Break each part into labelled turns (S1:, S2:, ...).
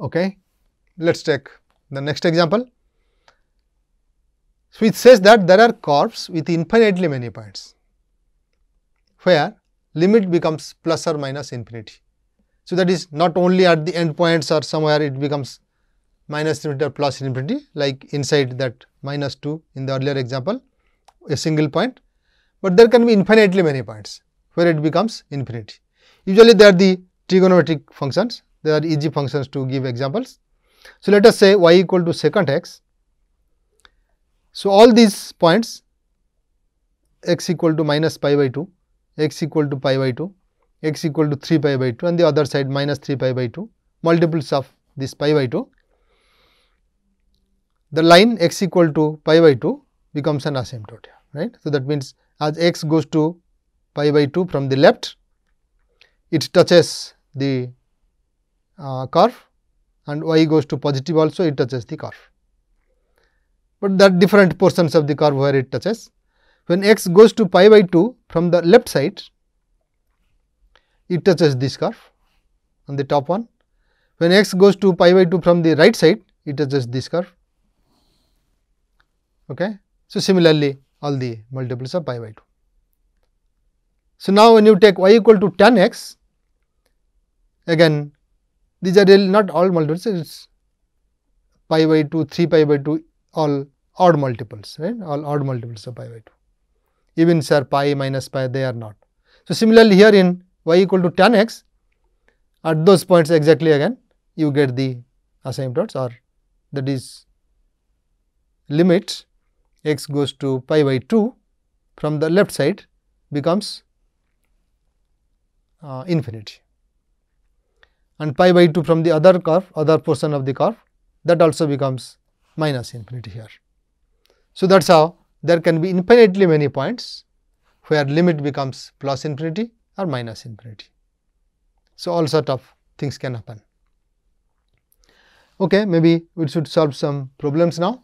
S1: Okay. Let us take the next example. So, it says that there are curves with infinitely many points, where limit becomes plus or minus infinity. So, that is not only at the end points or somewhere it becomes minus infinity or plus infinity like inside that minus 2 in the earlier example a single point, but there can be infinitely many points where it becomes infinity. Usually there are the trigonometric functions. They are easy functions to give examples. So, let us say y equal to secant x. So, all these points x equal to minus pi by 2, x equal to pi by 2, x equal to 3 pi by 2 and the other side minus 3 pi by 2 multiples of this pi by 2. The line x equal to pi by 2 becomes an asymptote right. So, that means as x goes to pi by 2 from the left it touches the uh, curve and y goes to positive also it touches the curve. But that different portions of the curve where it touches. When x goes to pi by 2 from the left side, it touches this curve on the top one. When x goes to pi by 2 from the right side, it touches this curve. Okay. So, similarly, all the multiples of pi by 2. So, now when you take y equal to tan x, Again, these are not all multiples, it is pi by 2, 3 pi by 2, all odd multiples, right? All odd multiples of pi by 2. Even are pi, minus pi, they are not. So, similarly, here in y equal to tan x, at those points exactly again, you get the asymptotes or that is limit x goes to pi by 2 from the left side becomes uh, infinity and pi by 2 from the other curve, other portion of the curve that also becomes minus infinity here. So, that is how there can be infinitely many points where limit becomes plus infinity or minus infinity. So, all sort of things can happen. Okay, maybe we should solve some problems now.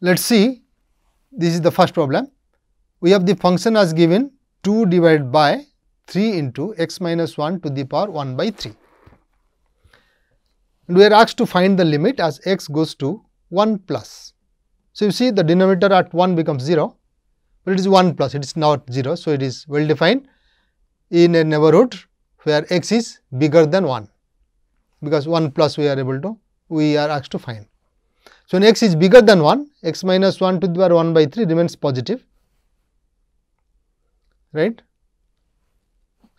S1: Let us see, this is the first problem. We have the function as given 2 divided by 3 into x minus 1 to the power 1 by 3. And we are asked to find the limit as x goes to 1 plus. So, you see the denominator at 1 becomes 0, but it is 1 plus, it is not 0. So, it is well defined in a neighborhood where x is bigger than 1, because 1 plus we are able to, we are asked to find. So, when x is bigger than 1, x minus 1 to the power 1 by 3 remains positive, right.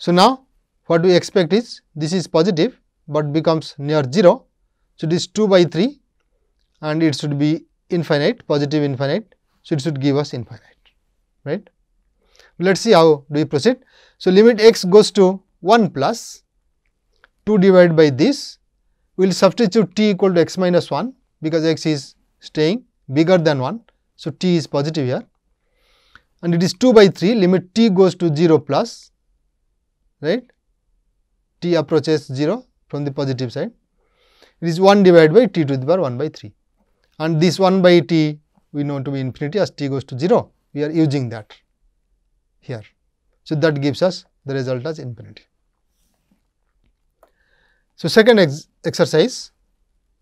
S1: So, now what we expect is this is positive, but becomes near 0. So, this 2 by 3 and it should be infinite, positive infinite. So, it should give us infinite, right. Let us see how do we proceed. So, limit x goes to 1 plus 2 divided by this, we will substitute t equal to x minus 1 because x is staying bigger than 1. So, t is positive here and it is 2 by 3 limit t goes to 0 plus right? t approaches 0 from the positive side. It is 1 divided by t to the power 1 by 3 and this 1 by t we know to be infinity as t goes to 0, we are using that here. So, that gives us the result as infinity. So, second ex exercise,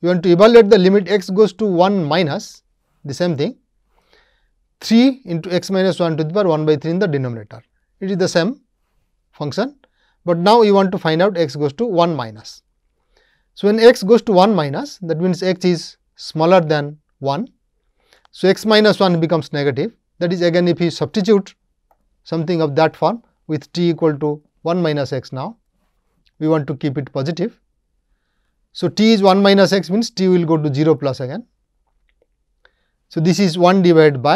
S1: you want to evaluate the limit x goes to 1 minus the same thing 3 into x minus 1 to the power 1 by 3 in the denominator. It is the same function but now you want to find out x goes to 1 minus. So, when x goes to 1 minus that means x is smaller than 1. So, x minus 1 becomes negative that is again if you substitute something of that form with t equal to 1 minus x now we want to keep it positive. So, t is 1 minus x means t will go to 0 plus again. So, this is 1 divided by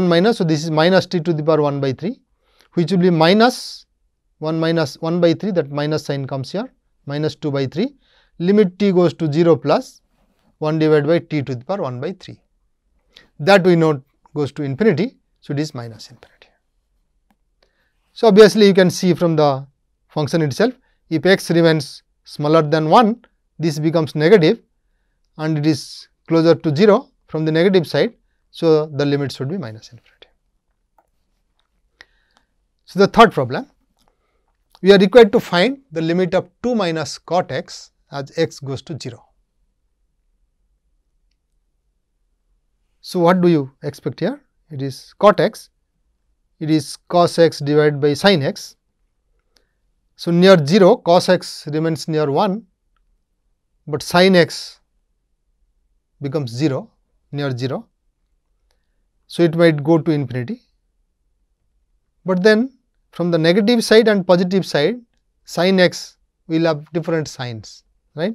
S1: 1 minus. So, this is minus t to the power 1 by 3 which will be minus 1 minus 1 by 3 that minus sign comes here minus 2 by 3 limit t goes to 0 plus 1 divided by t to the power 1 by 3 that we know goes to infinity. So, it is minus infinity. So, obviously, you can see from the function itself if x remains smaller than 1 this becomes negative and it is closer to 0 from the negative side. So, the limit should be minus infinity. So, the third problem we are required to find the limit of 2 minus cot x as x goes to 0. So, what do you expect here? It is cot x, it is cos x divided by sin x. So, near 0 cos x remains near 1, but sin x becomes 0 near 0. So, it might go to infinity, but then from the negative side and positive side sin x will have different signs right.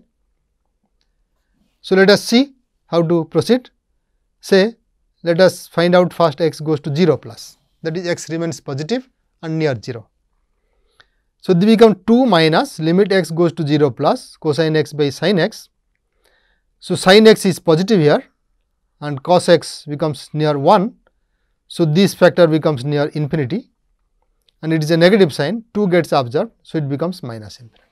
S1: So, let us see how to proceed say let us find out first x goes to 0 plus that is x remains positive and near 0. So, they become 2 minus limit x goes to 0 plus cosine x by sine x. So, sine x is positive here and cos x becomes near 1. So, this factor becomes near infinity and it is a negative sign 2 gets observed. So, it becomes minus infinity.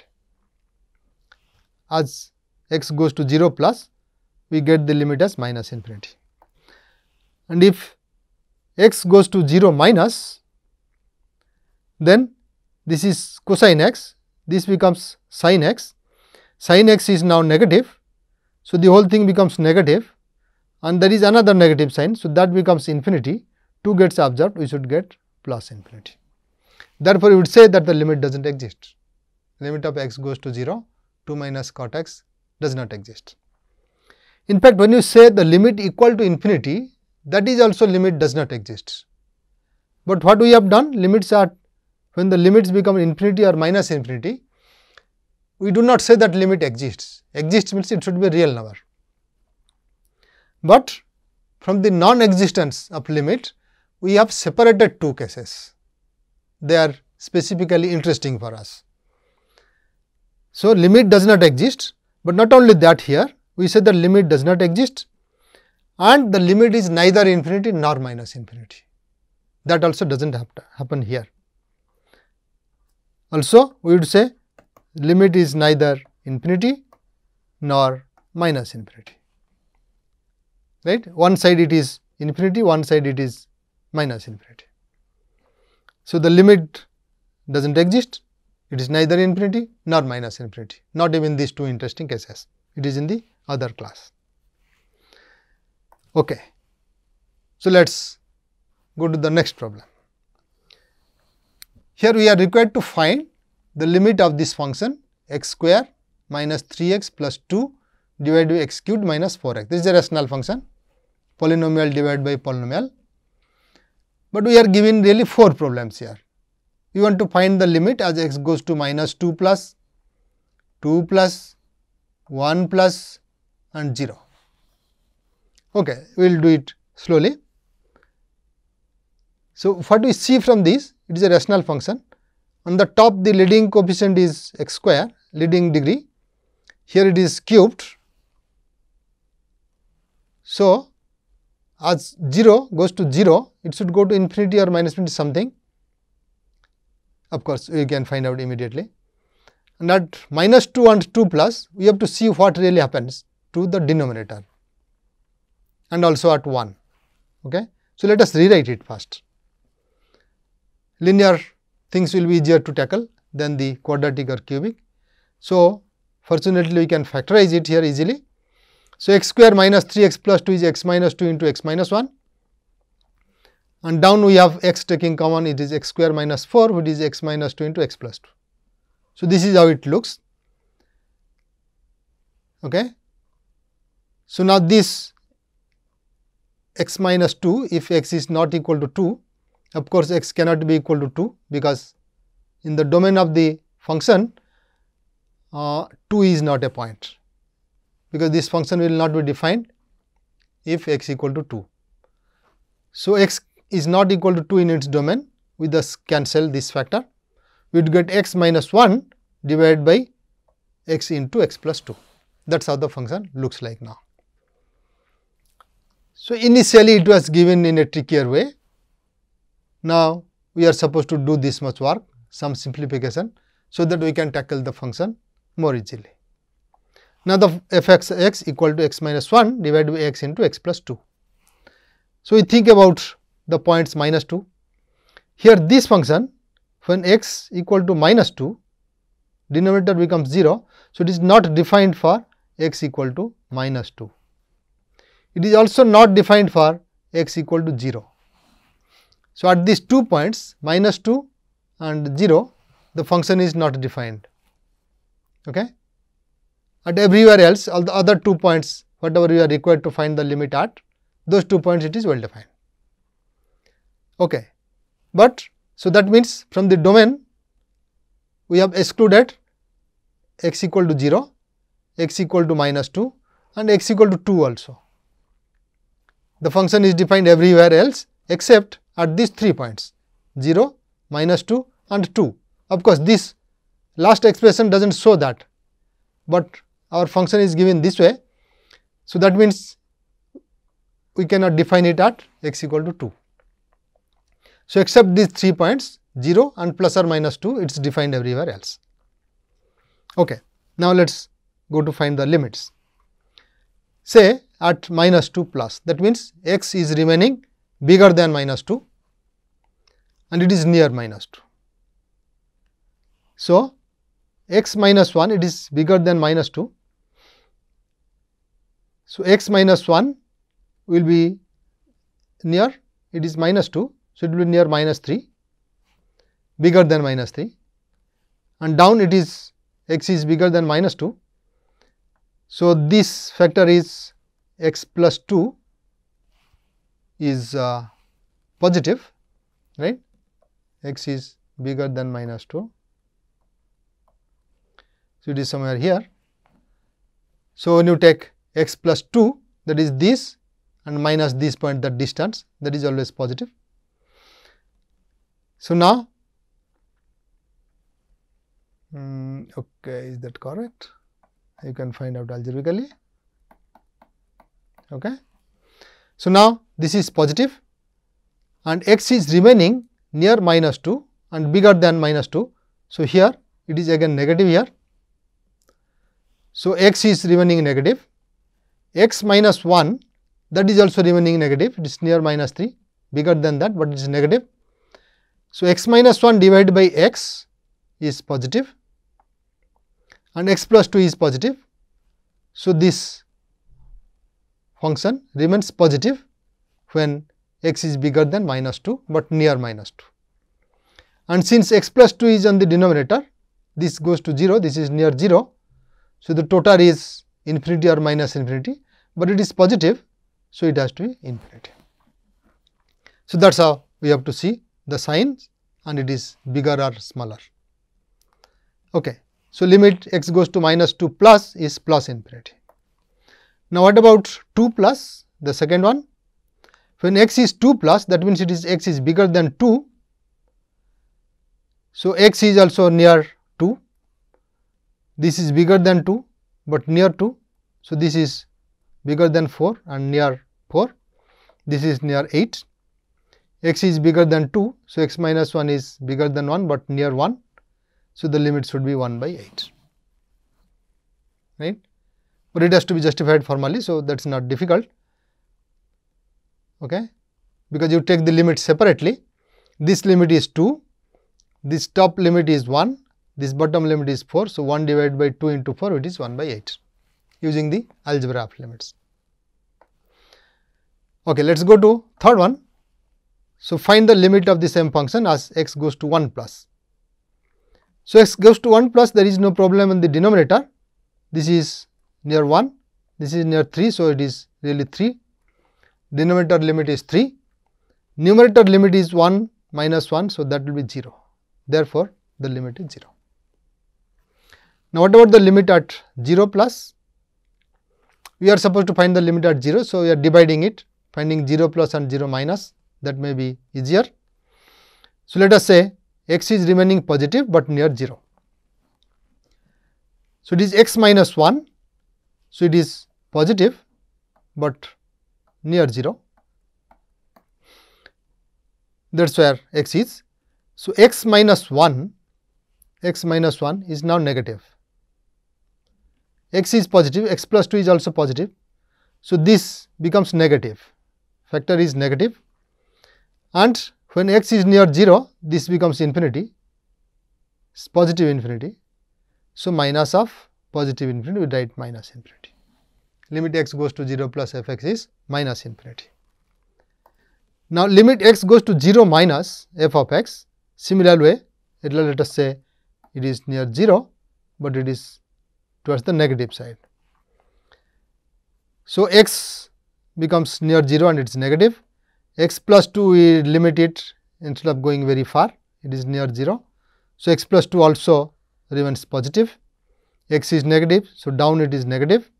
S1: As x goes to 0 plus we get the limit as minus infinity and if x goes to 0 minus then this is cosine x this becomes sine x sine x is now negative. So, the whole thing becomes negative and there is another negative sign. So, that becomes infinity 2 gets observed we should get plus infinity. Therefore, you would say that the limit does not exist. Limit of x goes to 0, 2 minus cot x does not exist. In fact, when you say the limit equal to infinity, that is also limit does not exist. But what we have done, limits are when the limits become infinity or minus infinity, we do not say that limit exists. Exists means it should be a real number. But from the non-existence of limit, we have separated two cases they are specifically interesting for us. So, limit does not exist, but not only that here, we say the limit does not exist and the limit is neither infinity nor minus infinity. That also does not happen here. Also, we would say limit is neither infinity nor minus infinity, right. One side it is infinity, one side it is minus infinity. So, the limit does not exist, it is neither infinity nor minus infinity, not even these two interesting cases, it is in the other class. Okay. So, let us go to the next problem. Here we are required to find the limit of this function x square minus 3x plus 2 divided by x cubed minus 4x. This is a rational function, polynomial divided by polynomial but we are given really four problems here. You want to find the limit as x goes to minus 2 plus, 2 plus, 1 plus and 0. Okay, we will do it slowly. So, what we see from this? It is a rational function. On the top the leading coefficient is x square, leading degree. Here it is cubed. So, as 0 goes to 0, it should go to infinity or minus infinity something. Of course, you can find out immediately. And at minus 2 and 2 plus, we have to see what really happens to the denominator and also at 1. Okay? So, let us rewrite it first. Linear things will be easier to tackle than the quadratic or cubic. So, fortunately, we can factorize it here easily. So, x square minus 3x plus 2 is x minus 2 into x minus 1 and down we have x taking common it is x square minus 4 which is x minus 2 into x plus 2. So, this is how it looks. Okay. So, now this x minus 2 if x is not equal to 2 of course, x cannot be equal to 2 because in the domain of the function uh, 2 is not a point because this function will not be defined if x equal to 2. So, x is not equal to 2 in its domain, we thus cancel this factor. We would get x minus 1 divided by x into x plus 2. That is how the function looks like now. So, initially it was given in a trickier way. Now, we are supposed to do this much work, some simplification, so that we can tackle the function more easily. Now, the f x x equal to x minus 1 divided by x into x plus 2. So, we think about the points minus 2. Here this function when x equal to minus 2 denominator becomes 0. So, it is not defined for x equal to minus 2. It is also not defined for x equal to 0. So, at these two points minus 2 and 0 the function is not defined. Okay? at everywhere else all the other two points whatever you are required to find the limit at those two points it is well defined. Okay. But so that means from the domain we have excluded x equal to 0, x equal to minus 2 and x equal to 2 also. The function is defined everywhere else except at these three points 0, minus 2 and 2. Of course, this last expression does not show that, but our function is given this way. So, that means we cannot define it at x equal to 2. So, except these three points 0 and plus or minus 2 it is defined everywhere else. Okay. Now, let us go to find the limits say at minus 2 plus that means x is remaining bigger than minus 2 and it is near minus 2. So, x minus 1 it is bigger than minus 2 so, x minus 1 will be near it is minus 2. So, it will be near minus 3 bigger than minus 3 and down it is x is bigger than minus 2. So, this factor is x plus 2 is uh, positive right x is bigger than minus 2. So, it is somewhere here. So, when you take x plus 2 that is this and minus this point that distance that is always positive. So, now um, okay is that correct you can find out algebraically. Okay. So, now this is positive and x is remaining near minus 2 and bigger than minus 2. So, here it is again negative here. So, x is remaining negative x minus 1 that is also remaining negative, it is near minus 3, bigger than that, but it is negative. So, x minus 1 divided by x is positive and x plus 2 is positive. So, this function remains positive when x is bigger than minus 2, but near minus 2. And since x plus 2 is on the denominator, this goes to 0, this is near 0. So, the total is infinity or minus infinity but it is positive, so it has to be infinity. So, that is how we have to see the signs and it is bigger or smaller. Okay. So, limit x goes to minus 2 plus is plus infinity. Now, what about 2 plus the second one? When x is 2 plus that means it is x is bigger than 2. So, x is also near 2, this is bigger than 2, but near 2. So, this is bigger than 4 and near 4, this is near 8, x is bigger than 2. So, x minus 1 is bigger than 1, but near 1. So, the limit should be 1 by 8, right. But it has to be justified formally. So, that is not difficult, okay. because you take the limit separately. This limit is 2, this top limit is 1, this bottom limit is 4. So, 1 divided by 2 into 4 it is 1 by 8 using the algebra of limits. Okay, let us go to third one. So, find the limit of the same function as x goes to 1 plus. So, x goes to 1 plus there is no problem in the denominator. This is near 1, this is near 3. So, it is really 3. Denominator limit is 3. Numerator limit is 1 minus 1. So, that will be 0. Therefore, the limit is 0. Now, what about the limit at 0 plus? we are supposed to find the limit at 0. So, we are dividing it finding 0 plus and 0 minus that may be easier. So, let us say x is remaining positive but near 0. So, it is x minus 1. So, it is positive but near 0 that is where x is. So, x minus 1 x minus 1 is now negative x is positive, x plus 2 is also positive. So, this becomes negative, factor is negative and when x is near 0, this becomes infinity, positive infinity. So, minus of positive infinity, we write minus infinity. Limit x goes to 0 plus f x is minus infinity. Now, limit x goes to 0 minus f of x, similar way, let us say it is near 0, but it is towards the negative side. So, x becomes near 0 and it is negative, x plus 2 we limit it instead of going very far, it is near 0. So, x plus 2 also remains positive, x is negative, so down it is negative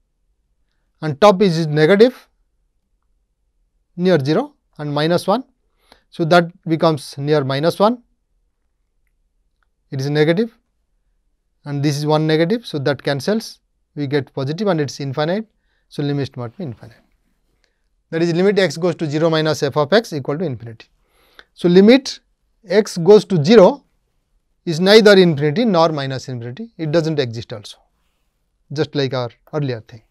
S1: and top is negative near 0 and minus 1. So, that becomes near minus 1, it is negative and this is one negative. So, that cancels we get positive and it is infinite. So, limit must be infinite that is limit x goes to 0 minus f of x equal to infinity. So, limit x goes to 0 is neither infinity nor minus infinity it does not exist also just like our earlier thing.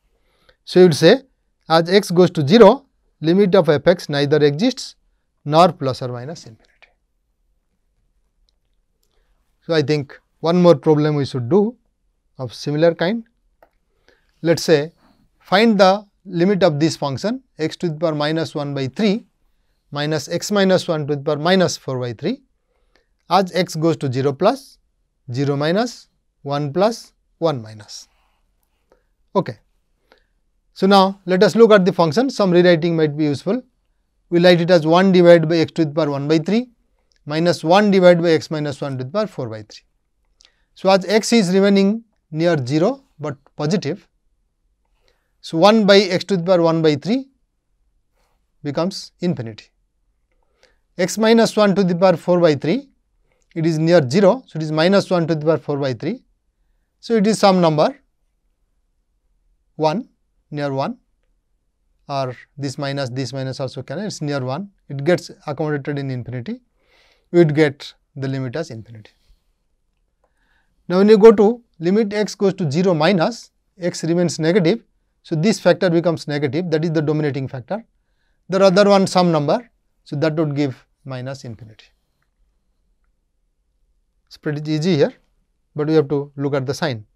S1: So, you will say as x goes to 0 limit of f x neither exists nor plus or minus infinity. So, I think one more problem we should do of similar kind. Let us say find the limit of this function x to the power minus 1 by 3 minus x minus 1 to the power minus 4 by 3 as x goes to 0 plus 0 minus 1 plus 1 minus. Okay. So, now let us look at the function some rewriting might be useful. We write it as 1 divided by x to the power 1 by 3 minus 1 divided by x minus 1 to the power 4 by 3. So, as x is remaining near 0, but positive, so 1 by x to the power 1 by 3 becomes infinity. x minus 1 to the power 4 by 3, it is near 0, so it is minus 1 to the power 4 by 3. So, it is some number 1 near 1 or this minus this minus also can it is near 1 it gets accommodated in infinity we would get the limit as infinity now, when you go to limit x goes to 0 minus, x remains negative. So, this factor becomes negative that is the dominating factor. The other one some number. So, that would give minus infinity. It's pretty easy here, but we have to look at the sign.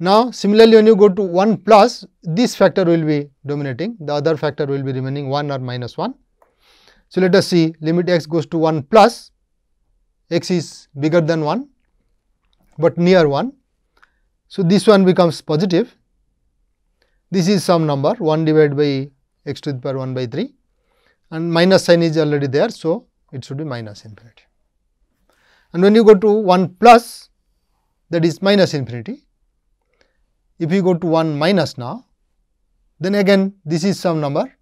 S1: Now, similarly when you go to 1 plus, this factor will be dominating, the other factor will be remaining 1 or minus 1. So, let us see limit x goes to 1 plus, x is bigger than 1 but near 1. So, this one becomes positive. This is some number 1 divided by x to the power 1 by 3 and minus sign is already there. So, it should be minus infinity. And when you go to 1 plus that is minus infinity, if you go to 1 minus now, then again this is some number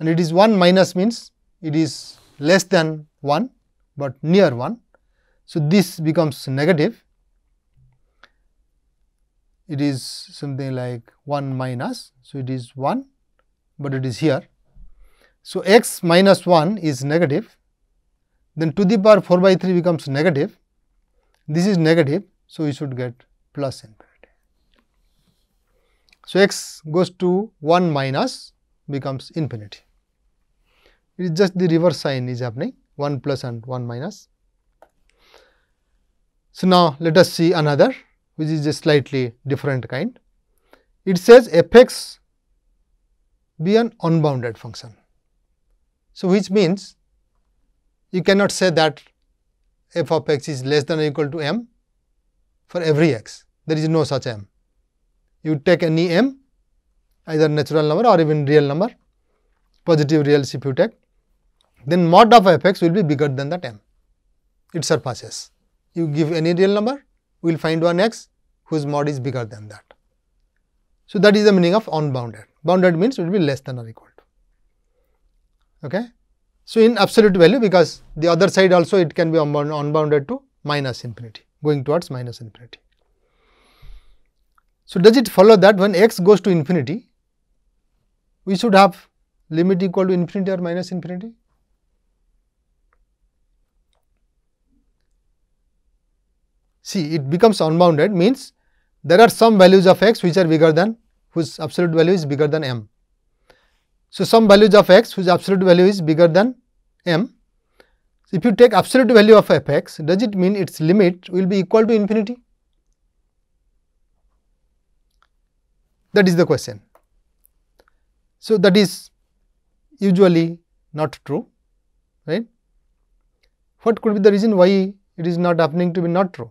S1: and it is 1 minus means it is less than 1 but near 1. So, this becomes negative it is something like 1 minus. So, it is 1, but it is here. So, x minus 1 is negative, then 2 the power 4 by 3 becomes negative, this is negative. So, we should get plus infinity. So, x goes to 1 minus becomes infinity. It is just the reverse sign is happening 1 plus and 1 minus. So, now let us see another which is a slightly different kind. It says fx be an unbounded function. So, which means you cannot say that f of x is less than or equal to m for every x. There is no such m. You take any m, either natural number or even real number, positive real, if you take, then mod of f x will be bigger than that m. It surpasses. You give any real number, we will find one x whose mod is bigger than that. So, that is the meaning of unbounded. Bounded means it will be less than or equal to. Okay? So, in absolute value because the other side also it can be unbounded to minus infinity going towards minus infinity. So, does it follow that when x goes to infinity we should have limit equal to infinity or minus infinity? See, it becomes unbounded means there are some values of x which are bigger than whose absolute value is bigger than m. So, some values of x whose absolute value is bigger than m. So, if you take absolute value of f x, does it mean its limit will be equal to infinity? That is the question. So, that is usually not true, right. What could be the reason why it is not happening to be not true?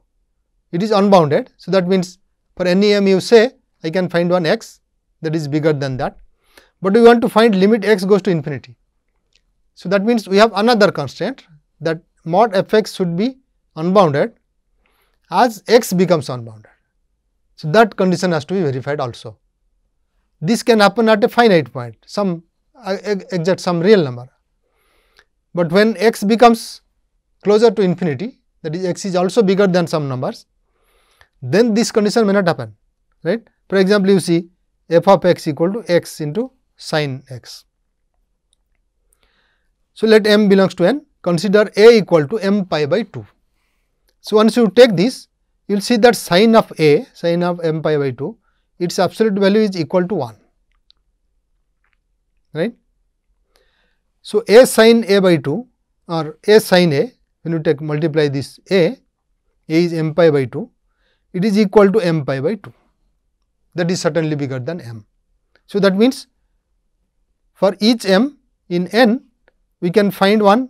S1: it is unbounded. So, that means for M you say I can find one x that is bigger than that, but we want to find limit x goes to infinity. So, that means we have another constraint that mod fx should be unbounded as x becomes unbounded. So, that condition has to be verified also. This can happen at a finite point, some uh, exact some real number. But when x becomes closer to infinity, that is x is also bigger than some numbers, then this condition may not happen, right. For example, you see f of x equal to x into sine x. So, let m belongs to n, consider a equal to m pi by 2. So, once you take this, you will see that sine of a, sine of m pi by 2, its absolute value is equal to 1, right. So, a sine a by 2 or a sine a, when you take multiply this a, a is m pi by 2, it is equal to m pi by 2 that is certainly bigger than m. So, that means for each m in n we can find one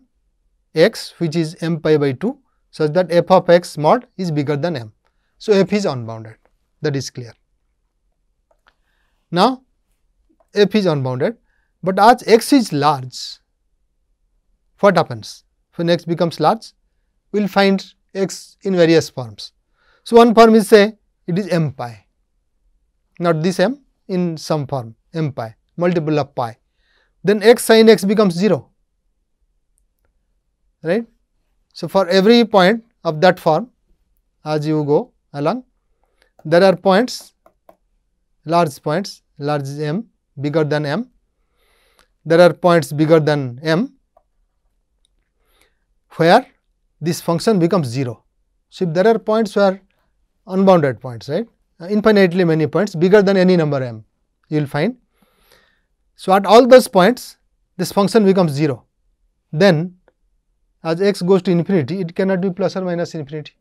S1: x which is m pi by 2 such that f of x mod is bigger than m. So, f is unbounded that is clear. Now, f is unbounded, but as x is large what happens? When x becomes large we will find x in various forms. So, one form is say it is m pi, not this m in some form m pi multiple of pi. Then x sin x becomes 0, right. So, for every point of that form as you go along there are points large points large m bigger than m there are points bigger than m where this function becomes 0. So, if there are points where unbounded points, right? Uh, infinitely many points bigger than any number m you will find. So, at all those points this function becomes 0. Then as x goes to infinity it cannot be plus or minus infinity.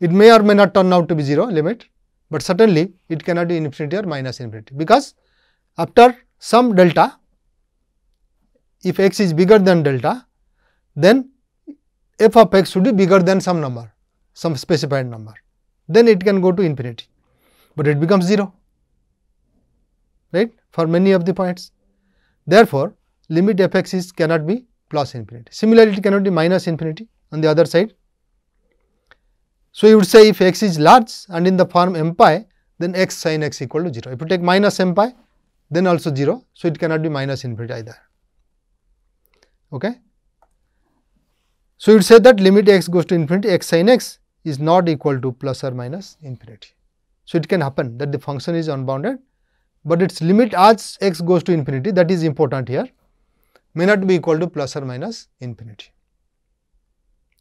S1: It may or may not turn out to be 0 limit, but certainly it cannot be infinity or minus infinity because after some delta if x is bigger than delta then f of x should be bigger than some number some specified number. Then it can go to infinity, but it becomes 0, right, for many of the points. Therefore, limit fx is cannot be plus infinity. Similarly, it cannot be minus infinity on the other side. So, you would say if x is large and in the form m pi, then x sin x equal to 0. If you take minus m pi, then also 0. So, it cannot be minus infinity either. Okay. So, you would say that limit x goes to infinity x sin x is not equal to plus or minus infinity. So, it can happen that the function is unbounded, but its limit as x goes to infinity that is important here may not be equal to plus or minus infinity.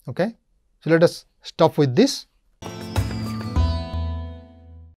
S1: Okay? So, let us stop with this.